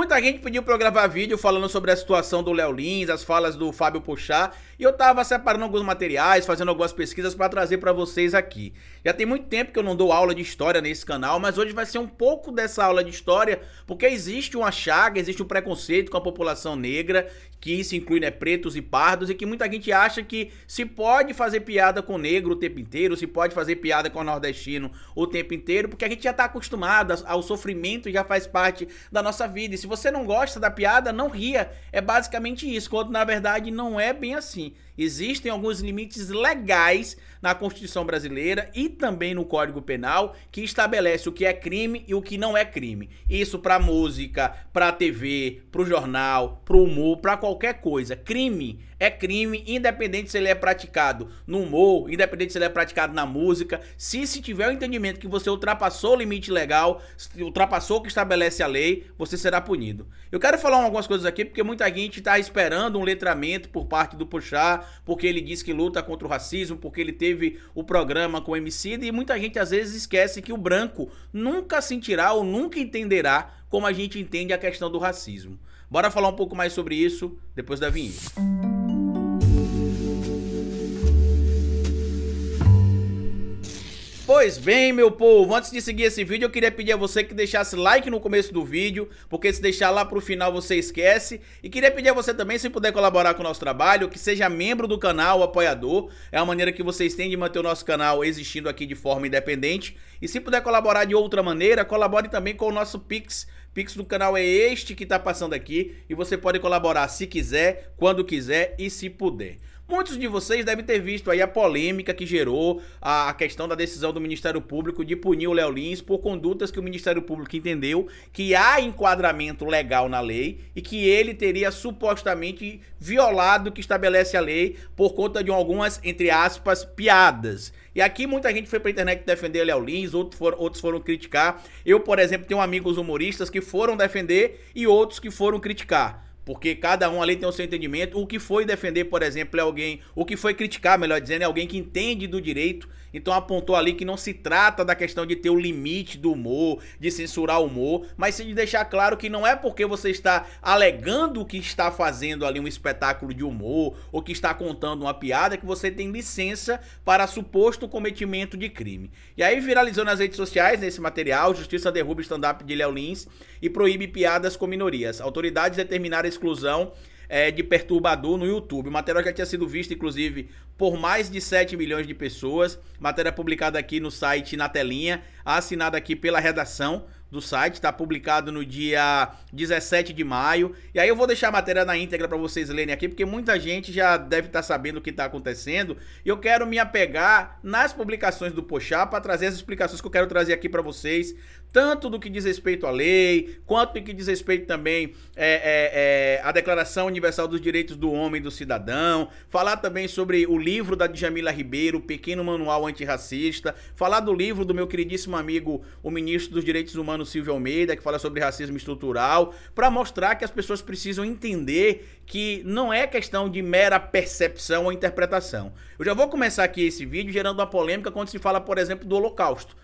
Muita gente pediu pra eu gravar vídeo falando sobre a situação do Léo Lins, as falas do Fábio Puxar, e eu tava separando alguns materiais, fazendo algumas pesquisas para trazer para vocês aqui. Já tem muito tempo que eu não dou aula de história nesse canal, mas hoje vai ser um pouco dessa aula de história, porque existe uma chaga, existe um preconceito com a população negra, que se inclui, né, pretos e pardos, e que muita gente acha que se pode fazer piada com o negro o tempo inteiro, se pode fazer piada com o nordestino o tempo inteiro, porque a gente já tá acostumado ao sofrimento, e já faz parte da nossa vida, e se você não gosta da piada, não ria. É basicamente isso, quando na verdade não é bem assim. Existem alguns limites legais na Constituição brasileira e também no Código Penal, que estabelece o que é crime e o que não é crime. Isso para música, para TV, para o jornal, para o humor, para qualquer coisa. Crime é crime, independente se ele é praticado no humor, independente se ele é praticado na música. Se se tiver o entendimento que você ultrapassou o limite legal, ultrapassou o que estabelece a lei, você será punido. Eu quero falar algumas coisas aqui porque muita gente está esperando um letramento por parte do Puxar, porque ele diz que luta contra o racismo, porque ele teve teve o programa com o MC e muita gente às vezes esquece que o branco nunca sentirá ou nunca entenderá como a gente entende a questão do racismo. Bora falar um pouco mais sobre isso depois da vinheta. Pois bem, meu povo, antes de seguir esse vídeo, eu queria pedir a você que deixasse like no começo do vídeo, porque se deixar lá pro final você esquece. E queria pedir a você também, se puder colaborar com o nosso trabalho, que seja membro do canal, apoiador. É a maneira que vocês têm de manter o nosso canal existindo aqui de forma independente. E se puder colaborar de outra maneira, colabore também com o nosso Pix. Pix do canal é este que tá passando aqui e você pode colaborar se quiser, quando quiser e se puder. Muitos de vocês devem ter visto aí a polêmica que gerou a questão da decisão do Ministério Público de punir o Léo Lins por condutas que o Ministério Público entendeu que há enquadramento legal na lei e que ele teria supostamente violado o que estabelece a lei por conta de algumas, entre aspas, piadas. E aqui muita gente foi pra internet defender Léo Lins, outros foram, outros foram criticar. Eu, por exemplo, tenho amigos humoristas que foram defender e outros que foram criticar. Porque cada um ali tem o seu entendimento. O que foi defender, por exemplo, é alguém. O que foi criticar, melhor dizendo, é alguém que entende do direito então apontou ali que não se trata da questão de ter o limite do humor, de censurar o humor, mas sim de deixar claro que não é porque você está alegando que está fazendo ali um espetáculo de humor ou que está contando uma piada que você tem licença para suposto cometimento de crime. E aí viralizou nas redes sociais nesse material, Justiça derruba o stand-up de Léo Lins e proíbe piadas com minorias. Autoridades determinaram a exclusão é, de perturbador no YouTube. O material já tinha sido visto, inclusive, por mais de 7 milhões de pessoas. Matéria publicada aqui no site na telinha, assinada aqui pela redação do site, está publicado no dia 17 de maio. E aí eu vou deixar a matéria na íntegra para vocês lerem aqui, porque muita gente já deve estar tá sabendo o que está acontecendo. E eu quero me apegar nas publicações do Pochá para trazer as explicações que eu quero trazer aqui para vocês tanto do que diz respeito à lei, quanto do que diz respeito também é, é, é, à Declaração Universal dos Direitos do Homem e do Cidadão, falar também sobre o livro da Djamila Ribeiro, o Pequeno Manual Antirracista, falar do livro do meu queridíssimo amigo, o ministro dos Direitos Humanos, Silvio Almeida, que fala sobre racismo estrutural, para mostrar que as pessoas precisam entender que não é questão de mera percepção ou interpretação. Eu já vou começar aqui esse vídeo gerando uma polêmica quando se fala, por exemplo, do Holocausto.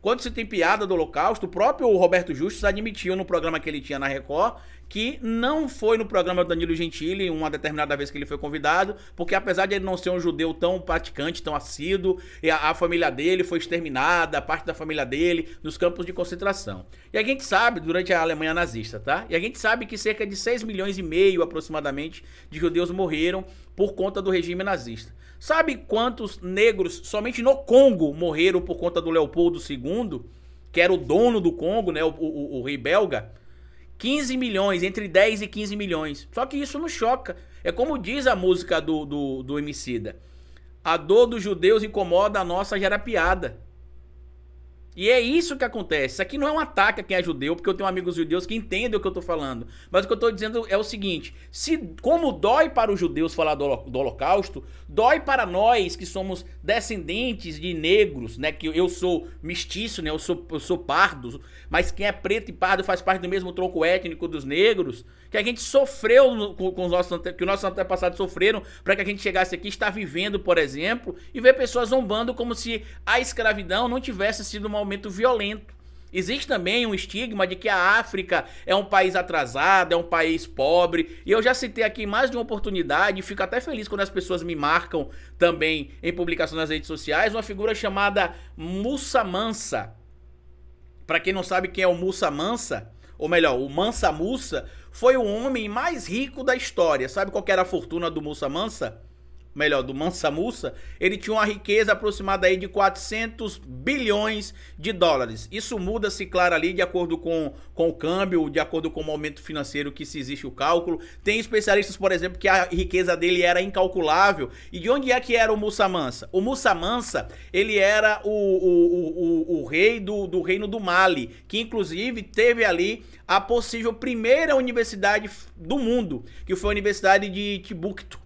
Quando se tem piada do Holocausto, o próprio Roberto Justus admitiu no programa que ele tinha na Record que não foi no programa do Danilo Gentili uma determinada vez que ele foi convidado, porque apesar de ele não ser um judeu tão praticante, tão assíduo, a, a família dele foi exterminada, parte da família dele, nos campos de concentração. E a gente sabe, durante a Alemanha nazista, tá? E a gente sabe que cerca de 6 milhões e meio aproximadamente de judeus morreram por conta do regime nazista. Sabe quantos negros somente no Congo morreram por conta do Leopoldo II, que era o dono do Congo, né, o, o, o rei belga? 15 milhões, entre 10 e 15 milhões. Só que isso não choca. É como diz a música do, do, do Emicida. A dor dos judeus incomoda a nossa gerapiada. E é isso que acontece. Isso aqui não é um ataque a quem é judeu, porque eu tenho amigos judeus que entendem o que eu estou falando. Mas o que eu estou dizendo é o seguinte: se como dói para os judeus falar do, do Holocausto, dói para nós que somos descendentes de negros, né? Que eu sou mestiço, né? Eu sou, eu sou pardo, mas quem é preto e pardo faz parte do mesmo tronco étnico dos negros, que a gente sofreu com, com, os nossos que os nossos antepassados sofreram para que a gente chegasse aqui, está vivendo, por exemplo, e ver pessoas zombando como se a escravidão não tivesse sido uma momento violento. Existe também um estigma de que a África é um país atrasado, é um país pobre. E eu já citei aqui mais de uma oportunidade, e fico até feliz quando as pessoas me marcam também em publicações nas redes sociais, uma figura chamada Mussa Mansa. Para quem não sabe quem é o Mussa Mansa, ou melhor, o Mansa Mussa, foi o homem mais rico da história. Sabe qual era a fortuna do Mussa Mansa? melhor, do Mansa Musa, ele tinha uma riqueza aproximada aí de 400 bilhões de dólares. Isso muda-se, claro, ali de acordo com, com o câmbio, de acordo com o momento financeiro que se existe o cálculo. Tem especialistas, por exemplo, que a riqueza dele era incalculável. E de onde é que era o Mussa Mansa? O Mussa Mansa, ele era o, o, o, o, o rei do, do reino do Mali, que inclusive teve ali a possível primeira universidade do mundo, que foi a Universidade de Timbuktu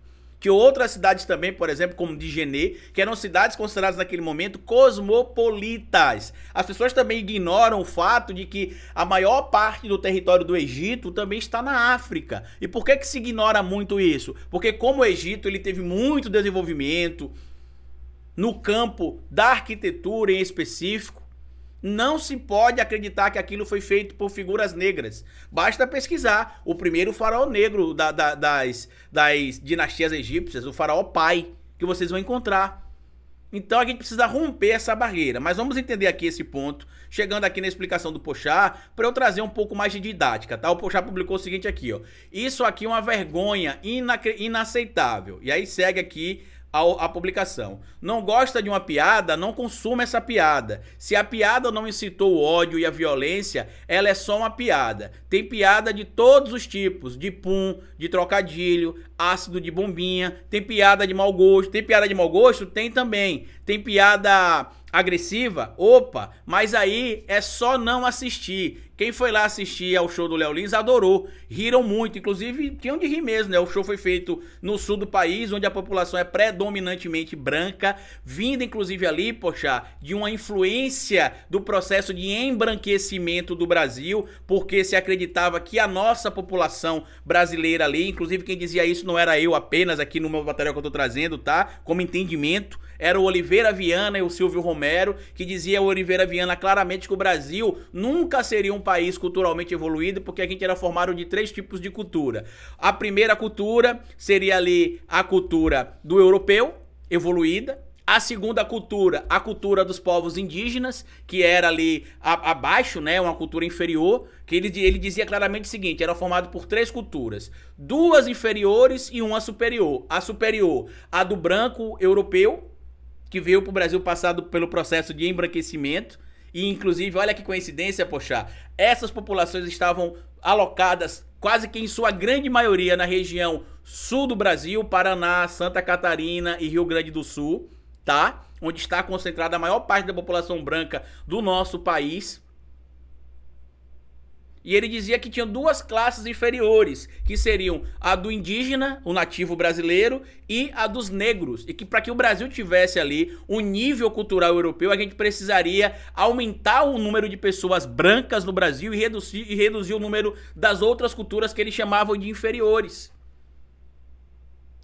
que outras cidades também, por exemplo, como Digenê, que eram cidades consideradas naquele momento cosmopolitas. As pessoas também ignoram o fato de que a maior parte do território do Egito também está na África. E por que que se ignora muito isso? Porque como o Egito, ele teve muito desenvolvimento no campo da arquitetura em específico, não se pode acreditar que aquilo foi feito por figuras negras. Basta pesquisar o primeiro faraó negro da, da, das, das dinastias egípcias, o faraó pai, que vocês vão encontrar. Então a gente precisa romper essa barreira. Mas vamos entender aqui esse ponto, chegando aqui na explicação do Pochá, para eu trazer um pouco mais de didática, tá? O Pochá publicou o seguinte aqui, ó. Isso aqui é uma vergonha inaceitável. E aí segue aqui a, a, publicação. Não gosta de uma piada, não consuma essa piada. Se a piada não incitou o ódio e a violência, ela é só uma piada. Tem piada de todos os tipos: de pum, de trocadilho, ácido de bombinha, tem piada de mau gosto. Tem piada de mau gosto? Tem também. Tem piada agressiva, opa, mas aí é só não assistir. Quem foi lá assistir ao show do Léo Lins adorou, riram muito, inclusive tinham de rir mesmo, né? O show foi feito no sul do país, onde a população é predominantemente branca, vindo inclusive ali, poxa, de uma influência do processo de embranquecimento do Brasil, porque se acreditava que a nossa população brasileira ali, inclusive quem dizia isso não era eu apenas aqui no meu material que eu tô trazendo, tá? Como entendimento, era o Oliveira Viana e o Silvio Romero, que dizia o Oliveira Viana claramente que o Brasil nunca seria um país culturalmente evoluído, porque a gente era formado de três tipos de cultura. A primeira cultura seria ali a cultura do europeu, evoluída, a segunda cultura, a cultura dos povos indígenas, que era ali abaixo, né, uma cultura inferior, que ele, ele dizia claramente o seguinte, era formado por três culturas, duas inferiores e uma superior. A superior, a do branco europeu, que veio para o Brasil passado pelo processo de embranquecimento. E, inclusive, olha que coincidência, poxa, essas populações estavam alocadas quase que em sua grande maioria na região sul do Brasil, Paraná, Santa Catarina e Rio Grande do Sul, tá? Onde está concentrada a maior parte da população branca do nosso país. E ele dizia que tinha duas classes inferiores, que seriam a do indígena, o nativo brasileiro, e a dos negros. E que para que o Brasil tivesse ali um nível cultural europeu, a gente precisaria aumentar o número de pessoas brancas no Brasil e reduzir, e reduzir o número das outras culturas que eles chamavam de inferiores.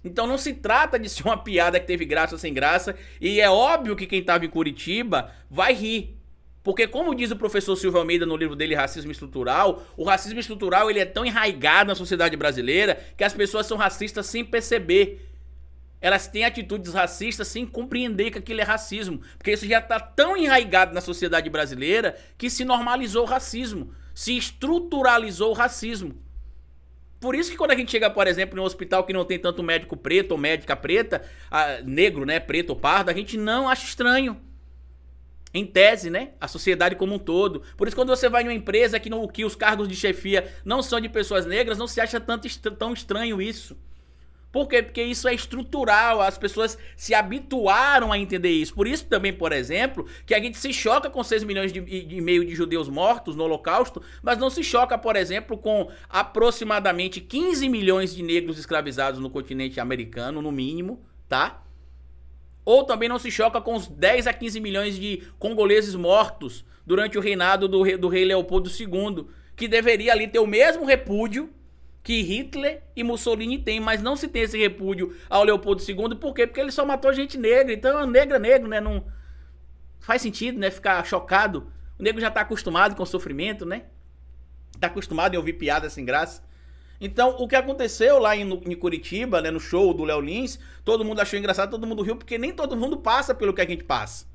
Então não se trata de ser uma piada que teve graça sem graça, e é óbvio que quem estava em Curitiba vai rir, porque como diz o professor Silvio Almeida no livro dele Racismo Estrutural, o racismo estrutural ele é tão enraigado na sociedade brasileira que as pessoas são racistas sem perceber. Elas têm atitudes racistas sem compreender que aquilo é racismo. Porque isso já está tão enraigado na sociedade brasileira que se normalizou o racismo, se estruturalizou o racismo. Por isso que quando a gente chega, por exemplo, em um hospital que não tem tanto médico preto ou médica preta, a, ah, negro, né, preto ou pardo, a gente não acha estranho em tese, né? A sociedade como um todo. Por isso, quando você vai em uma empresa que, no, que os cargos de chefia não são de pessoas negras, não se acha tanto, tão estranho isso. Por quê? Porque isso é estrutural, as pessoas se habituaram a entender isso. Por isso também, por exemplo, que a gente se choca com 6 milhões de, e meio de judeus mortos no Holocausto, mas não se choca, por exemplo, com aproximadamente 15 milhões de negros escravizados no continente americano, no mínimo, tá? ou também não se choca com os 10 a 15 milhões de congoleses mortos durante o reinado do rei, do rei Leopoldo II, que deveria ali ter o mesmo repúdio que Hitler e Mussolini têm, mas não se tem esse repúdio ao Leopoldo II, por quê? Porque ele só matou gente negra, então é negra, negro, né? Não faz sentido, né? Ficar chocado. O negro já tá acostumado com o sofrimento, né? Tá acostumado em ouvir piada sem graça. Então, o que aconteceu lá em, em Curitiba, né, no show do Léo Lins, todo mundo achou engraçado, todo mundo riu, porque nem todo mundo passa pelo que a gente passa.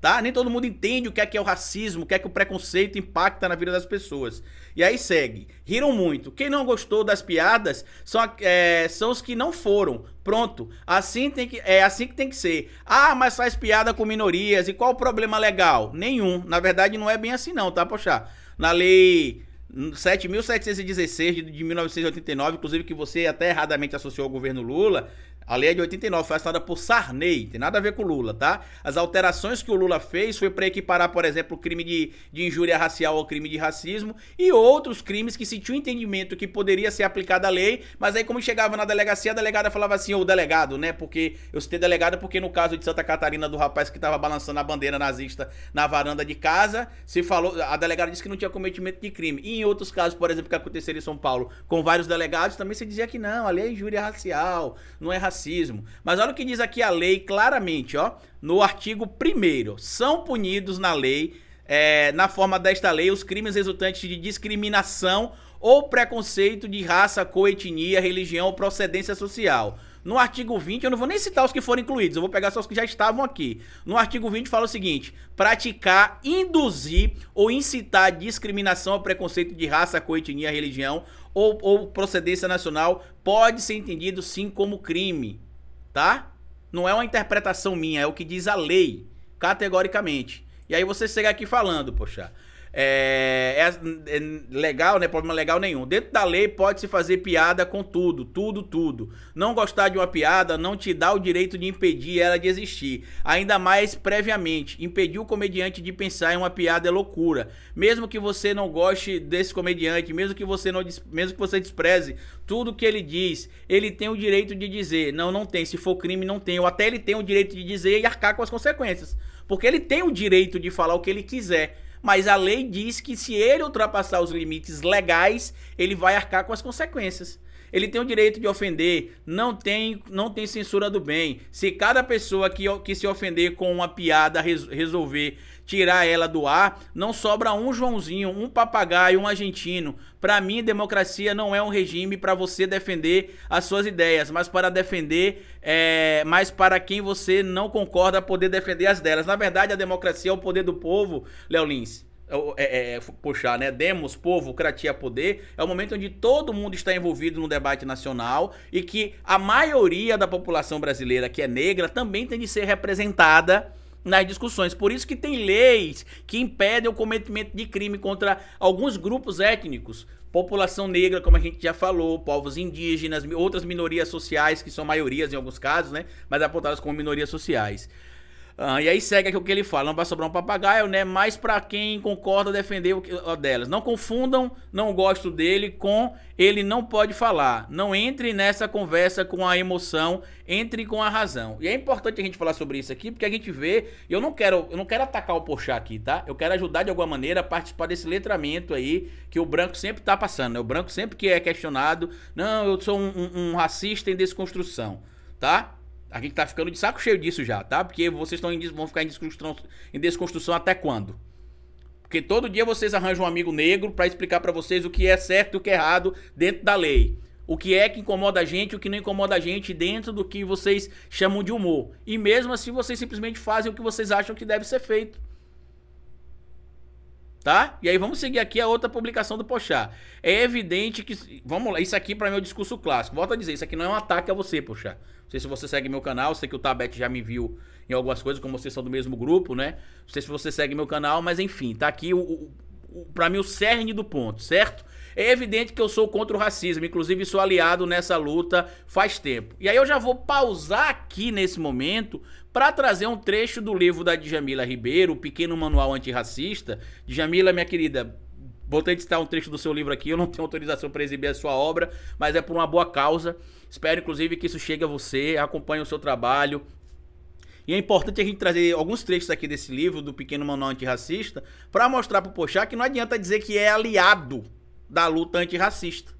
Tá? Nem todo mundo entende o que é que é o racismo, o que é que o preconceito impacta na vida das pessoas. E aí segue. Riram muito. Quem não gostou das piadas são, é, são os que não foram. Pronto. Assim tem que, é assim que tem que ser. Ah, mas faz piada com minorias. E qual o problema legal? Nenhum. Na verdade, não é bem assim, não, tá, poxa? Na lei 7.716 de 1989, inclusive que você até erradamente associou ao governo Lula, a lei é de 89, foi assinada por Sarney, tem nada a ver com o Lula, tá? As alterações que o Lula fez foi para equiparar, por exemplo, o crime de, de injúria racial ao crime de racismo e outros crimes que se tinha um entendimento que poderia ser aplicada a lei, mas aí como chegava na delegacia, a delegada falava assim, o delegado, né? Porque eu citei delegado porque no caso de Santa Catarina do rapaz que estava balançando a bandeira nazista na varanda de casa, se falou, a delegada disse que não tinha cometimento de crime. E em outros casos, por exemplo, que aconteceram em São Paulo, com vários delegados, também se dizia que não, a lei é injúria racial, não é racismo racismo. Mas olha o que diz aqui a lei claramente, ó, no artigo 1 são punidos na lei, é, na forma desta lei, os crimes resultantes de discriminação ou preconceito de raça, coetnia, religião ou procedência social. No artigo 20, eu não vou nem citar os que foram incluídos, eu vou pegar só os que já estavam aqui. No artigo 20 fala o seguinte: praticar, induzir ou incitar discriminação ou preconceito de raça, coetnia, religião ou, ou procedência nacional pode ser entendido sim como crime, tá? Não é uma interpretação minha, é o que diz a lei, categoricamente. E aí você chega aqui falando, poxa, é, é, é, legal, né? Problema legal nenhum. Dentro da lei pode-se fazer piada com tudo, tudo, tudo. Não gostar de uma piada não te dá o direito de impedir ela de existir. Ainda mais previamente. Impedir o comediante de pensar em uma piada é loucura. Mesmo que você não goste desse comediante, mesmo que você não mesmo que você despreze tudo que ele diz, ele tem o direito de dizer. Não, não tem. Se for crime, não tem. Ou até ele tem o direito de dizer e arcar com as consequências. Porque ele tem o direito de falar o que ele quiser mas a lei diz que se ele ultrapassar os limites legais, ele vai arcar com as consequências. Ele tem o direito de ofender, não tem, não tem censura do bem. Se cada pessoa que, que se ofender com uma piada res, resolver tirar ela do ar, não sobra um Joãozinho, um papagaio, um argentino. Para mim, democracia não é um regime para você defender as suas ideias, mas para defender, é, mas para quem você não concorda poder defender as delas. Na verdade, a democracia é o poder do povo, Léo Lins. É, é, é, é puxar, né? Demos, povo, cratia, poder. É o momento onde todo mundo está envolvido no debate nacional e que a maioria da população brasileira que é negra também tem de ser representada nas discussões. Por isso que tem leis que impedem o cometimento de crime contra alguns grupos étnicos, população negra, como a gente já falou, povos indígenas, outras minorias sociais que são maiorias em alguns casos, né, mas apontadas como minorias sociais. Ah, e aí segue aqui o que ele fala, não vai sobrar um papagaio, né? Mas para quem concorda defender o, que, o delas. Não confundam não gosto dele com ele não pode falar. Não entre nessa conversa com a emoção, entre com a razão. E é importante a gente falar sobre isso aqui, porque a gente vê, e eu não quero, eu não quero atacar o poxa aqui, tá? Eu quero ajudar de alguma maneira a participar desse letramento aí que o branco sempre tá passando, né? O branco sempre que é questionado, não, eu sou um, um, um racista em desconstrução, tá? A gente tá ficando de saco cheio disso já, tá? Porque vocês estão vão ficar em desconstrução, em desconstrução até quando? Porque todo dia vocês arranjam um amigo negro para explicar para vocês o que é certo e o que é errado dentro da lei. O que é que incomoda a gente, o que não incomoda a gente dentro do que vocês chamam de humor. E mesmo assim vocês simplesmente fazem o que vocês acham que deve ser feito tá? E aí vamos seguir aqui a outra publicação do Pochá. É evidente que, vamos lá, isso aqui para meu é discurso clássico. Volto a dizer, isso aqui não é um ataque a você, Pochá. Não sei se você segue meu canal, sei que o Tabete já me viu em algumas coisas, como vocês são do mesmo grupo, né? Não sei se você segue meu canal, mas enfim, tá aqui o, o, o para mim o cerne do ponto, certo? É evidente que eu sou contra o racismo, inclusive sou aliado nessa luta faz tempo. E aí eu já vou pausar aqui nesse momento para trazer um trecho do livro da Djamila Ribeiro, O Pequeno Manual Antirracista. Djamila, minha querida, Vou tentar citar um trecho do seu livro aqui, eu não tenho autorização para exibir a sua obra, mas é por uma boa causa. Espero, inclusive, que isso chegue a você, acompanhe o seu trabalho. E é importante a gente trazer alguns trechos aqui desse livro, do Pequeno Manual Antirracista, para mostrar para o Pochá que não adianta dizer que é aliado da luta antirracista.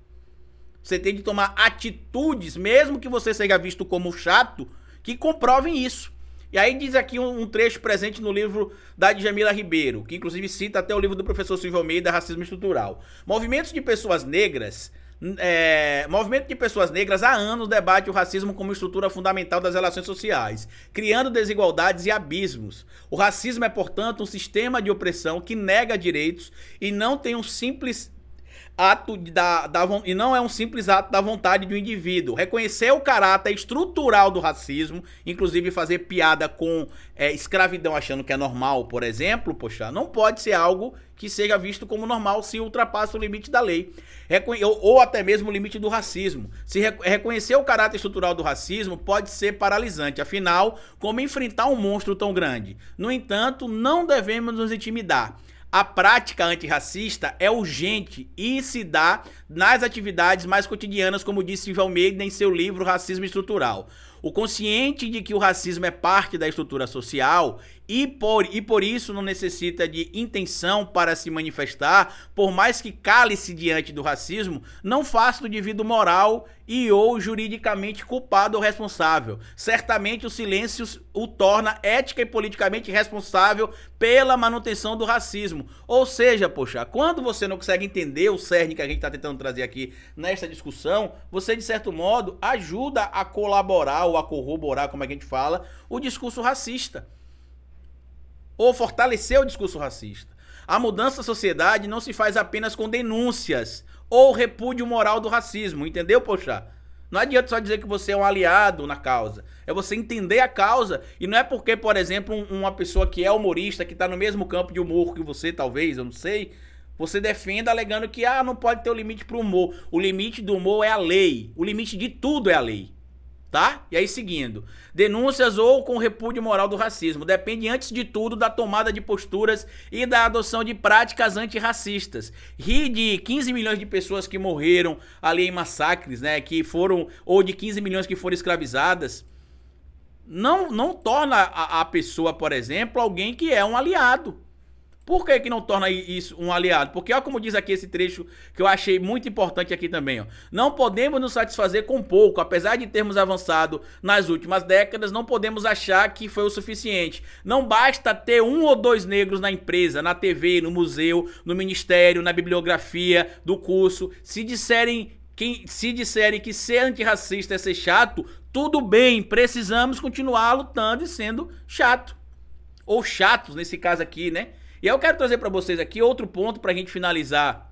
Você tem de tomar atitudes, mesmo que você seja visto como chato, que comprovem isso. E aí diz aqui um, um trecho presente no livro da Djamila Ribeiro, que inclusive cita até o livro do professor Silvio Almeida, Racismo Estrutural. Movimentos de pessoas negras é, movimento de pessoas negras há anos debate o racismo como estrutura fundamental das relações sociais, criando desigualdades e abismos. O racismo é, portanto, um sistema de opressão que nega direitos e não tem um simples ato da, da e não é um simples ato da vontade de um indivíduo. Reconhecer o caráter estrutural do racismo, inclusive fazer piada com é, escravidão achando que é normal, por exemplo, poxa, não pode ser algo que seja visto como normal se ultrapassa o limite da lei, Reconhe ou, ou, até mesmo o limite do racismo. Se re reconhecer o caráter estrutural do racismo pode ser paralisante, afinal, como enfrentar um monstro tão grande? No entanto, não devemos nos intimidar. A prática antirracista é urgente e se dá nas atividades mais cotidianas, como disse Silvio Almeida em seu livro Racismo Estrutural. O consciente de que o racismo é parte da estrutura social e por, e por isso não necessita de intenção para se manifestar, por mais que cale-se diante do racismo, não faça do indivíduo moral e ou juridicamente culpado ou responsável. Certamente o silêncio o torna ética e politicamente responsável pela manutenção do racismo. Ou seja, poxa, quando você não consegue entender o cerne que a gente está tentando trazer aqui nesta discussão, você de certo modo ajuda a colaborar ou a corroborar, como a gente fala, o discurso racista ou fortalecer o discurso racista. A mudança da sociedade não se faz apenas com denúncias ou repúdio moral do racismo, entendeu, poxa? Não adianta só dizer que você é um aliado na causa. É você entender a causa. E não é porque, por exemplo, uma pessoa que é humorista, que está no mesmo campo de humor que você, talvez, eu não sei, você defenda alegando que ah, não pode ter o um limite para o humor. O limite do humor é a lei. O limite de tudo é a lei tá? E aí seguindo, denúncias ou com repúdio moral do racismo, depende antes de tudo da tomada de posturas e da adoção de práticas antirracistas. Ri de 15 milhões de pessoas que morreram ali em massacres, né, que foram ou de 15 milhões que foram escravizadas, não não torna a, a pessoa, por exemplo, alguém que é um aliado. Por que, que não torna isso um aliado? Porque olha como diz aqui esse trecho que eu achei muito importante aqui também. Ó. Não podemos nos satisfazer com pouco. Apesar de termos avançado nas últimas décadas, não podemos achar que foi o suficiente. Não basta ter um ou dois negros na empresa, na TV, no museu, no ministério, na bibliografia do curso. Se disserem quem, se disserem que ser antirracista é ser chato, tudo bem, precisamos continuar lutando e sendo chato. Ou chatos, nesse caso aqui, né? E aí eu quero trazer para vocês aqui outro ponto para a gente finalizar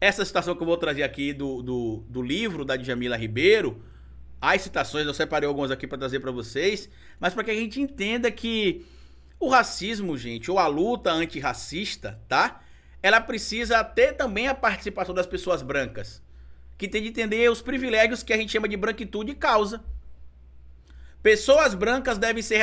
essa citação que eu vou trazer aqui do, do, do livro da Djamila Ribeiro. As citações, eu separei algumas aqui para trazer para vocês, mas para que a gente entenda que o racismo, gente, ou a luta antirracista, tá? Ela precisa ter também a participação das pessoas brancas, que tem de entender os privilégios que a gente chama de branquitude causa. Pessoas brancas devem se,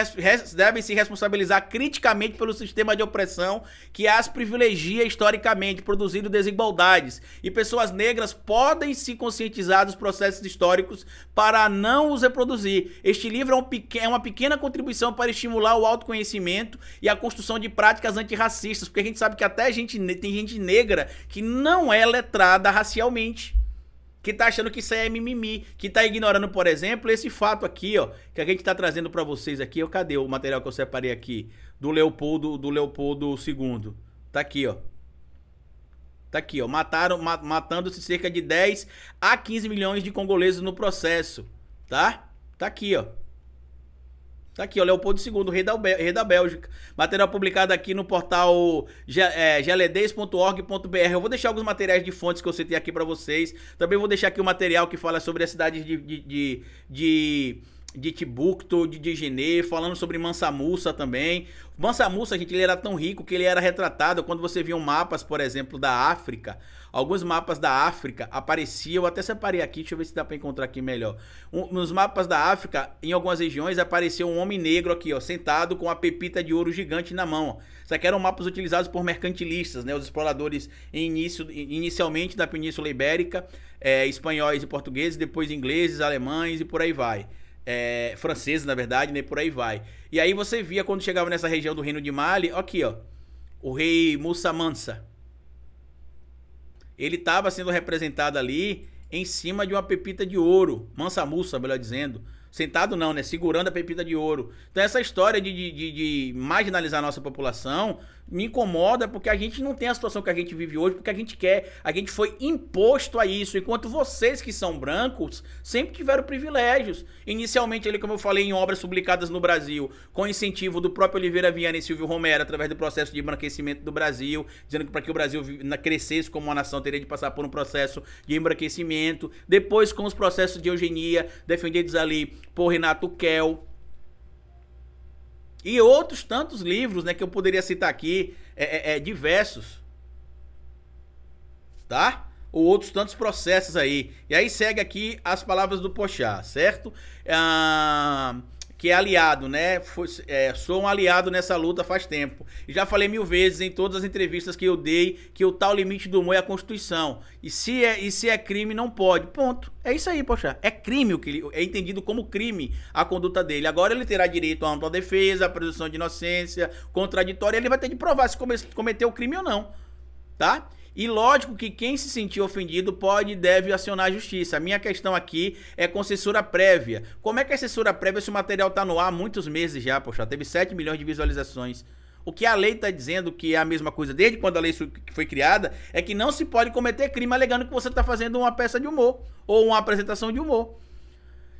devem se responsabilizar criticamente pelo sistema de opressão que as privilegia historicamente, produzindo desigualdades. E pessoas negras podem se conscientizar dos processos históricos para não os reproduzir. Este livro é, um pequ é uma pequena contribuição para estimular o autoconhecimento e a construção de práticas antirracistas, porque a gente sabe que até gente, tem gente negra que não é letrada racialmente que tá achando que isso aí é mimimi, que tá ignorando, por exemplo, esse fato aqui, ó, que a gente tá trazendo para vocês aqui, ó, cadê o material que eu separei aqui do Leopoldo, do Leopoldo II. Tá aqui, ó. Tá aqui, ó, mataram ma matando-se cerca de 10 a 15 milhões de congoleses no processo, tá? Tá aqui, ó. Tá aqui, ó, Leopoldo II, rei da, rei da Bélgica. Material publicado aqui no portal é, Eu vou deixar alguns materiais de fontes que eu citei aqui para vocês. Também vou deixar aqui o um material que fala sobre as cidades de, de, de, de de Tibucto, de Digenê, falando sobre Mansa Musa também. Mansa Musa, gente, ele era tão rico que ele era retratado quando você via mapas, por exemplo, da África. Alguns mapas da África apareciam, até separei aqui, deixa eu ver se dá para encontrar aqui melhor. Um, nos mapas da África, em algumas regiões, apareceu um homem negro aqui, ó, sentado com a pepita de ouro gigante na mão. Isso aqui eram mapas utilizados por mercantilistas, né, os exploradores início inicialmente da Península Ibérica, é, espanhóis e portugueses, depois ingleses, alemães e por aí vai é, franceses, na verdade, né? Por aí vai. E aí você via quando chegava nessa região do Reino de Mali, aqui, ó, o rei Musa Mansa. Ele estava sendo representado ali em cima de uma pepita de ouro, Mansa Musa, melhor dizendo, Sentado não, né? Segurando a pepita de ouro. Então essa história de, de, de, de marginalizar a nossa população me incomoda porque a gente não tem a situação que a gente vive hoje, porque a gente quer, a gente foi imposto a isso, enquanto vocês que são brancos sempre tiveram privilégios. Inicialmente, ele, como eu falei, em obras publicadas no Brasil, com incentivo do próprio Oliveira Viana e Silvio Romero, através do processo de embranquecimento do Brasil, dizendo que para que o Brasil crescesse como uma nação, teria de passar por um processo de embranquecimento. Depois, com os processos de eugenia, defendidos ali por Renato Kell. E outros tantos livros, né, que eu poderia citar aqui, é, é, é, diversos. Tá? Ou outros tantos processos aí. E aí segue aqui as palavras do Pochá, certo? Ah que é aliado, né? Foi, é, sou um aliado nessa luta faz tempo. E já falei mil vezes em todas as entrevistas que eu dei que o tal limite do humor é a Constituição. E se é, e se é crime, não pode. Ponto. É isso aí, poxa. É crime o que ele, é entendido como crime a conduta dele. Agora ele terá direito à ampla defesa, à presunção de inocência, contraditória. Ele vai ter de provar se cometeu o crime ou não, tá? E lógico que quem se sentir ofendido pode e deve acionar a justiça. A minha questão aqui é com censura prévia. Como é que é censura prévia se o material tá no ar há muitos meses já, poxa? Teve 7 milhões de visualizações. O que a lei está dizendo, que é a mesma coisa desde quando a lei foi criada, é que não se pode cometer crime alegando que você está fazendo uma peça de humor ou uma apresentação de humor.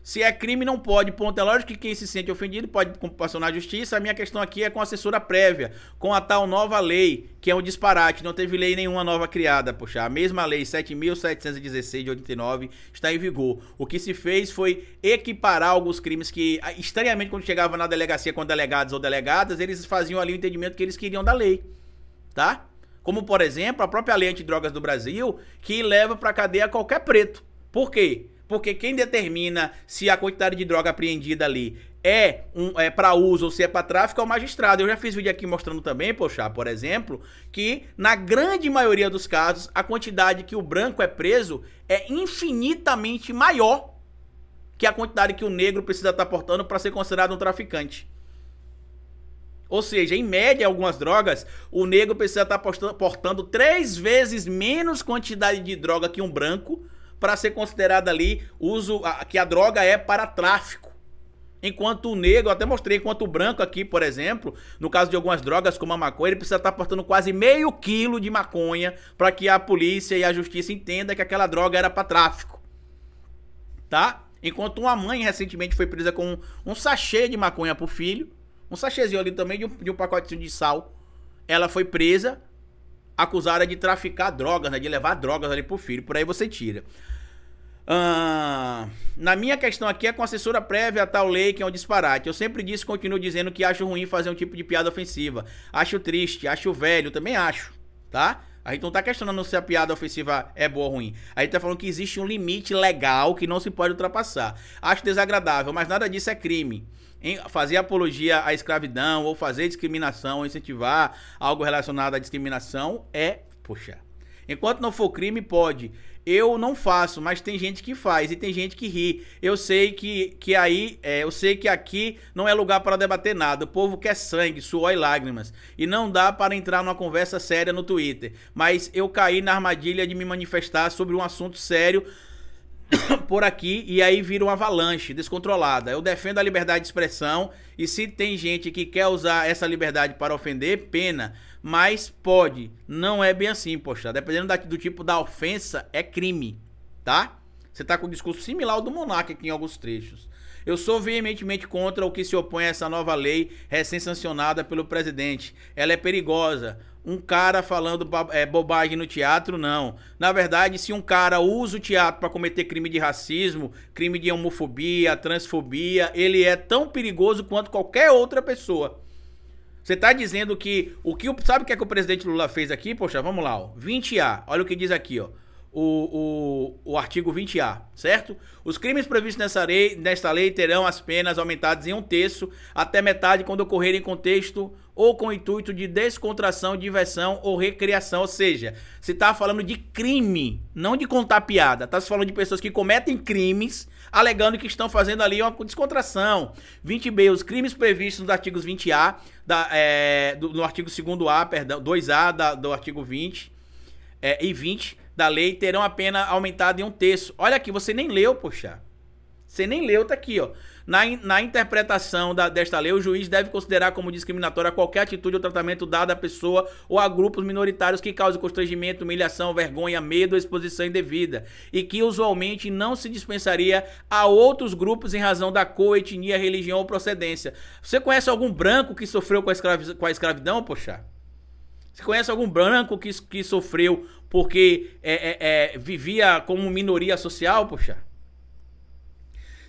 Se é crime, não pode. Ponto. É lógico que quem se sente ofendido pode acionar a justiça. A minha questão aqui é com a prévia, com a tal nova lei, que é um disparate. Não teve lei nenhuma nova criada, poxa. A mesma lei, 7.716 de 89, está em vigor. O que se fez foi equiparar alguns crimes que, ah, estranhamente, quando chegava na delegacia com delegados ou delegadas, eles faziam ali o entendimento que eles queriam da lei. Tá? Como, por exemplo, a própria lei antidrogas do Brasil, que leva pra cadeia qualquer preto. Por quê? porque quem determina se a quantidade de droga apreendida ali é, um, é para uso ou se é para tráfico é o magistrado. Eu já fiz vídeo aqui mostrando também, poxa, por exemplo, que na grande maioria dos casos a quantidade que o branco é preso é infinitamente maior que a quantidade que o negro precisa estar tá portando para ser considerado um traficante. Ou seja, em média, algumas drogas, o negro precisa estar tá portando três vezes menos quantidade de droga que um branco para ser considerada ali uso a, que a droga é para tráfico. Enquanto o negro, eu até mostrei, enquanto o branco aqui, por exemplo, no caso de algumas drogas como a maconha, ele precisa estar tá portando quase meio quilo de maconha para que a polícia e a justiça entenda que aquela droga era para tráfico. Tá? Enquanto uma mãe recentemente foi presa com um, sachê de maconha pro filho, um sachêzinho ali também de um, de um pacotinho de sal, ela foi presa acusada de traficar drogas, né? De levar drogas ali pro filho, por aí você tira. Ah, na minha questão aqui é com assessora prévia a tal lei que é um disparate. Eu sempre disse e continuo dizendo que acho ruim fazer um tipo de piada ofensiva. Acho triste, acho velho, também acho, tá? A gente não tá questionando se a piada ofensiva é boa ou ruim. A gente tá falando que existe um limite legal que não se pode ultrapassar. Acho desagradável, mas nada disso é crime em fazer apologia à escravidão ou fazer discriminação, ou incentivar algo relacionado à discriminação é, poxa. Enquanto não for crime, pode. Eu não faço, mas tem gente que faz e tem gente que ri. Eu sei que, que aí, é, eu sei que aqui não é lugar para debater nada. O povo quer sangue, suor e lágrimas. E não dá para entrar numa conversa séria no Twitter. Mas eu caí na armadilha de me manifestar sobre um assunto sério por aqui e aí vira uma avalanche descontrolada. Eu defendo a liberdade de expressão e se tem gente que quer usar essa liberdade para ofender, pena. Mas pode, não é bem assim, poxa. Dependendo da, do tipo da ofensa, é crime, tá? Você tá com um discurso similar ao do monarca aqui em alguns trechos. Eu sou veementemente contra o que se opõe a essa nova lei recém-sancionada pelo presidente. Ela é perigosa um cara falando é, bobagem no teatro, não. Na verdade, se um cara usa o teatro para cometer crime de racismo, crime de homofobia, transfobia, ele é tão perigoso quanto qualquer outra pessoa. Você tá dizendo que o que sabe o que é que o presidente Lula fez aqui? Poxa, vamos lá, ó. 20A. Olha o que diz aqui, ó o, o, o artigo 20A, certo? Os crimes previstos nessa lei, nesta lei terão as penas aumentadas em um terço até metade quando ocorrerem em contexto ou com intuito de descontração, diversão ou recreação. Ou seja, se está falando de crime, não de contar piada. está se falando de pessoas que cometem crimes, alegando que estão fazendo ali uma descontração. 20B, os crimes previstos nos artigos 20A, da, é, do, no artigo 2A, perdão, 2A da, do artigo 20 é, e 20 da lei terão a pena aumentada em um terço. Olha aqui, você nem leu, poxa. Você nem leu, tá aqui, ó. Na, na interpretação da, desta lei, o juiz deve considerar como discriminatória qualquer atitude ou tratamento dado à pessoa ou a grupos minoritários que cause constrangimento, humilhação, vergonha, medo ou exposição indevida, e que usualmente não se dispensaria a outros grupos em razão da cor, etnia, religião ou procedência. Você conhece algum branco que sofreu com a, escravi com a escravidão, poxa? Você conhece algum branco que, que sofreu porque é, é, é, vivia como minoria social, poxa?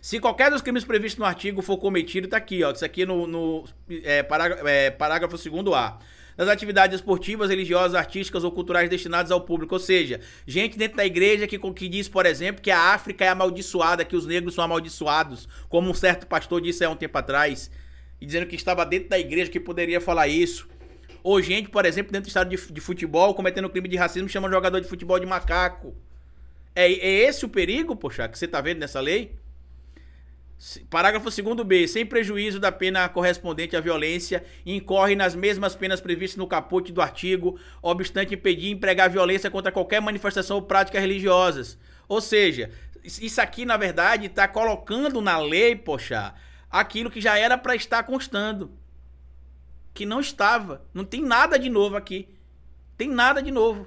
Se qualquer dos crimes previstos no artigo for cometido, tá aqui, ó. Isso aqui no, no é, é, parágrafo, parágrafo 2 A das atividades esportivas, religiosas, artísticas ou culturais destinadas ao público. Ou seja, gente dentro da igreja que, que diz, por exemplo, que a África é amaldiçoada, que os negros são amaldiçoados, como um certo pastor disse há um tempo atrás, e dizendo que estava dentro da igreja que poderia falar isso. Ou gente, por exemplo, dentro do estado de, de futebol, cometendo crime de racismo, chama um jogador de futebol de macaco. É, é esse o perigo, poxa, que você tá vendo nessa lei? Parágrafo 2 B. Sem prejuízo da pena correspondente à violência, incorre nas mesmas penas previstas no caput do artigo, obstante impedir empregar violência contra qualquer manifestação ou práticas religiosas. Ou seja, isso aqui, na verdade, está colocando na lei, poxa, aquilo que já era para estar constando que não estava. Não tem nada de novo aqui. Tem nada de novo.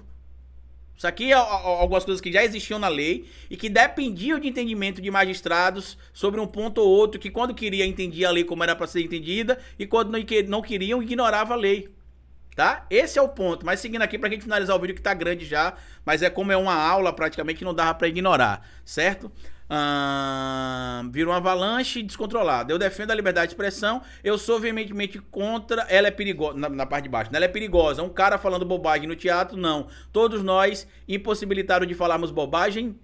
Isso aqui é algumas coisas que já existiam na lei e que dependiam de entendimento de magistrados sobre um ponto ou outro, que quando queria entender a lei como era para ser entendida e quando não queriam ignorava a lei. Tá? Esse é o ponto. Mas seguindo aqui para gente finalizar o vídeo que tá grande já, mas é como é uma aula praticamente não dava para ignorar, certo? Hum, vira uma avalanche descontrolada. Eu defendo a liberdade de expressão, eu sou veementemente contra. Ela é perigosa, na, na, parte de baixo, né? ela é perigosa. Um cara falando bobagem no teatro, não. Todos nós impossibilitaram de falarmos bobagem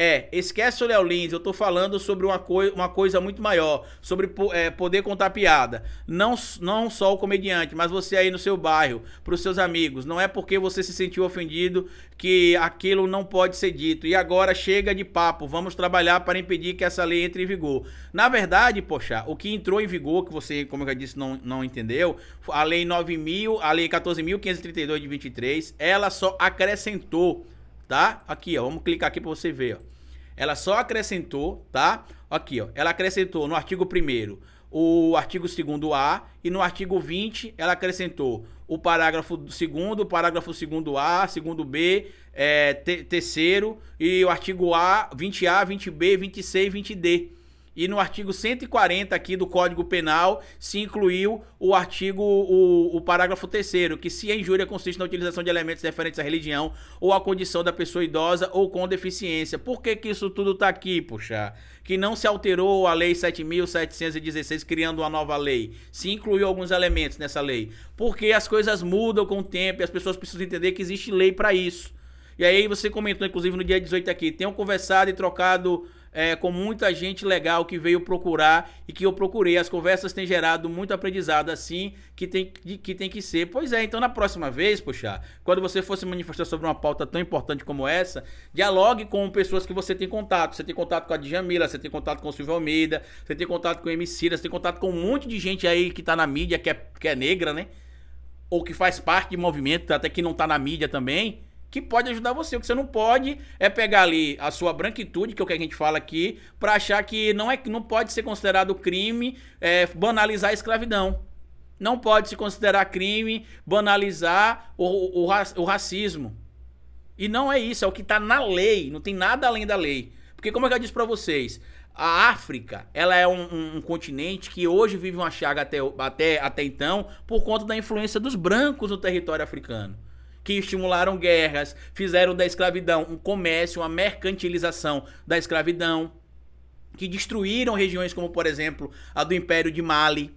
é, esquece o Léo Lins, eu tô falando sobre uma, coi uma coisa muito maior, sobre po é, poder contar piada. Não, não só o comediante, mas você aí no seu bairro, pros seus amigos. Não é porque você se sentiu ofendido que aquilo não pode ser dito. E agora chega de papo, vamos trabalhar para impedir que essa lei entre em vigor. Na verdade, poxa, o que entrou em vigor, que você, como eu já disse, não, não entendeu, a lei 9.000, a lei 14.532 de 23, ela só acrescentou tá? Aqui, ó, vamos clicar aqui para você ver, ó. Ela só acrescentou, tá? Aqui, ó, ela acrescentou no artigo 1 o artigo 2A e no artigo 20 ela acrescentou o parágrafo 2 o parágrafo 2A, 2B, é, terceiro e o artigo A, 20A, 20B, 26, 20D. E no artigo 140 aqui do Código Penal se incluiu o artigo, o, o parágrafo 3 que se a injúria consiste na utilização de elementos referentes à religião ou à condição da pessoa idosa ou com deficiência. Por que que isso tudo está aqui, puxa? Que não se alterou a lei 7716 criando uma nova lei. Se incluiu alguns elementos nessa lei. Porque as coisas mudam com o tempo e as pessoas precisam entender que existe lei para isso. E aí você comentou inclusive no dia 18 aqui, tenham conversado e trocado é, com muita gente legal que veio procurar e que eu procurei. As conversas têm gerado muito aprendizado, assim, que tem que, tem que ser. Pois é, então na próxima vez, poxa, quando você for se manifestar sobre uma pauta tão importante como essa, dialogue com pessoas que você tem contato. Você tem contato com a Djamila, você tem contato com o Silvio Almeida, você tem contato com o MC, você tem contato com um monte de gente aí que tá na mídia, que é, que é negra, né? Ou que faz parte de movimento, até que não tá na mídia também que pode ajudar você. O que você não pode é pegar ali a sua branquitude, que é o que a gente fala aqui, para achar que não é não pode ser considerado crime é, banalizar a escravidão. Não pode se considerar crime banalizar o, o, o racismo. E não é isso, é o que está na lei, não tem nada além da lei. Porque como eu já disse para vocês, a África, ela é um, um, um, continente que hoje vive uma chaga até, até, até então por conta da influência dos brancos no território africano que estimularam guerras, fizeram da escravidão um comércio, uma mercantilização da escravidão, que destruíram regiões como, por exemplo, a do Império de Mali,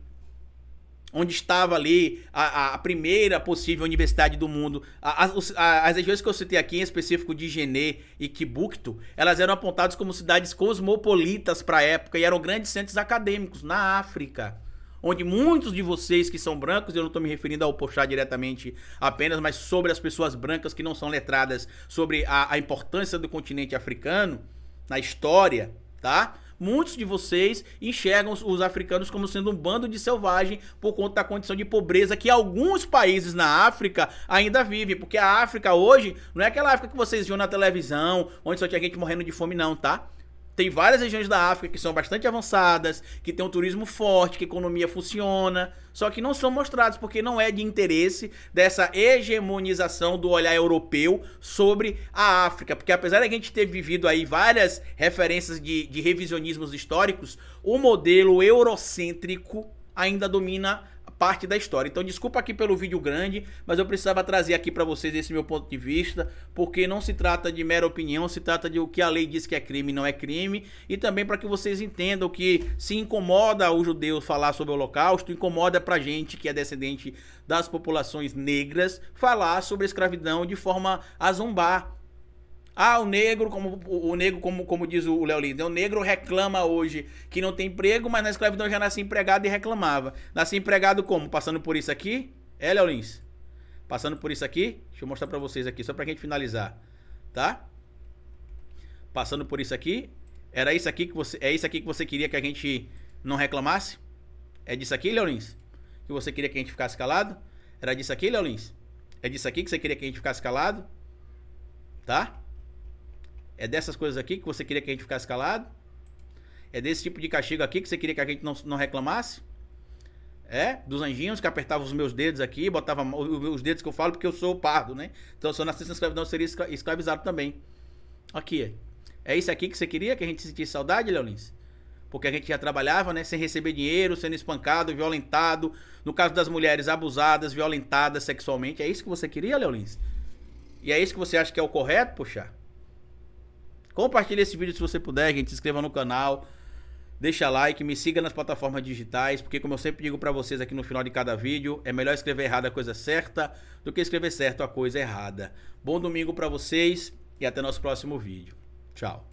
onde estava ali a, a, primeira possível universidade do mundo. as regiões que eu citei aqui, em específico de Genê e Kibukto, elas eram apontadas como cidades cosmopolitas para a época e eram grandes centros acadêmicos na África onde muitos de vocês que são brancos, eu não estou me referindo ao Pochá diretamente apenas, mas sobre as pessoas brancas que não são letradas, sobre a, a importância do continente africano na história, tá? Muitos de vocês enxergam os africanos como sendo um bando de selvagem por conta da condição de pobreza que alguns países na África ainda vivem. Porque a África hoje não é aquela África que vocês viram na televisão, onde só tinha gente morrendo de fome, não, tá? tem várias regiões da África que são bastante avançadas, que tem um turismo forte, que a economia funciona, só que não são mostrados porque não é de interesse dessa hegemonização do olhar europeu sobre a África, porque apesar da gente ter vivido aí várias referências de, de revisionismos históricos, o modelo eurocêntrico ainda domina parte da história. Então desculpa aqui pelo vídeo grande, mas eu precisava trazer aqui para vocês esse meu ponto de vista, porque não se trata de mera opinião, se trata de o que a lei diz que é crime e não é crime, e também para que vocês entendam que se incomoda o judeu falar sobre o holocausto, incomoda para gente que é descendente das populações negras falar sobre a escravidão de forma a zombar ah, o negro, como o negro, como, como diz o Léo né? o negro reclama hoje que não tem emprego, mas na escravidão já nasce empregado e reclamava. Nasce empregado como? Passando por isso aqui? É, Léo Lins? Passando por isso aqui? Deixa eu mostrar para vocês aqui, só pra gente finalizar, tá? Passando por isso aqui, era isso aqui que você, é isso aqui que você queria que a gente não reclamasse? É disso aqui, Léo Lins? Que você queria que a gente ficasse calado? Era disso aqui, Léo Lins? É disso aqui que você queria que a gente ficasse calado? Tá? É dessas coisas aqui que você queria que a gente ficasse calado? É desse tipo de castigo aqui que você queria que a gente não, não reclamasse? É? Dos anjinhos que apertavam os meus dedos aqui, botava os dedos que eu falo porque eu sou pardo, né? Então, se eu nascesse na escravidão, eu seria escravizado também. Aqui. É. é isso aqui que você queria que a gente sentisse saudade, Leolins? Porque a gente já trabalhava, né? Sem receber dinheiro, sendo espancado, violentado. No caso das mulheres, abusadas, violentadas sexualmente. É isso que você queria, Leolins? E é isso que você acha que é o correto, puxar? Compartilhe esse vídeo se você puder, gente. Se inscreva no canal. Deixa like, me siga nas plataformas digitais, porque como eu sempre digo para vocês aqui no final de cada vídeo, é melhor escrever errado a coisa certa do que escrever certo a coisa errada. Bom domingo para vocês e até nosso próximo vídeo. Tchau.